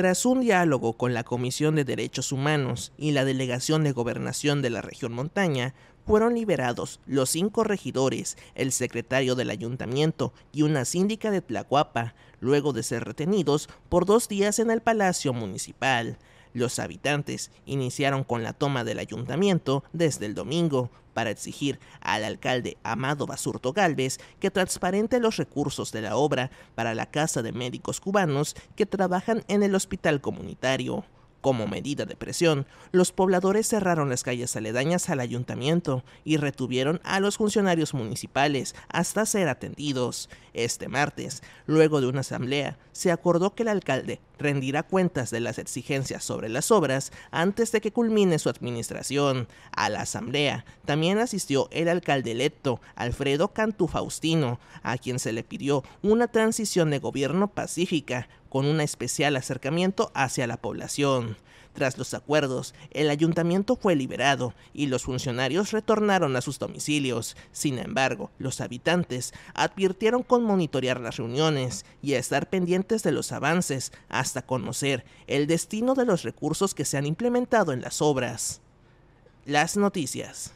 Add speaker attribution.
Speaker 1: Tras un diálogo con la Comisión de Derechos Humanos y la Delegación de Gobernación de la región montaña, fueron liberados los cinco regidores, el secretario del ayuntamiento y una síndica de Tlacuapa, luego de ser retenidos por dos días en el Palacio Municipal. Los habitantes iniciaron con la toma del ayuntamiento desde el domingo, para exigir al alcalde Amado Basurto Galvez que transparente los recursos de la obra para la Casa de Médicos Cubanos que trabajan en el hospital comunitario. Como medida de presión, los pobladores cerraron las calles aledañas al ayuntamiento y retuvieron a los funcionarios municipales hasta ser atendidos. Este martes, luego de una asamblea, se acordó que el alcalde rendirá cuentas de las exigencias sobre las obras antes de que culmine su administración. A la asamblea también asistió el alcalde electo, Alfredo Cantu Faustino, a quien se le pidió una transición de gobierno pacífica con un especial acercamiento hacia la población. Tras los acuerdos, el ayuntamiento fue liberado y los funcionarios retornaron a sus domicilios. Sin embargo, los habitantes advirtieron con monitorear las reuniones y estar pendientes de los avances hasta conocer el destino de los recursos que se han implementado en las obras. Las noticias.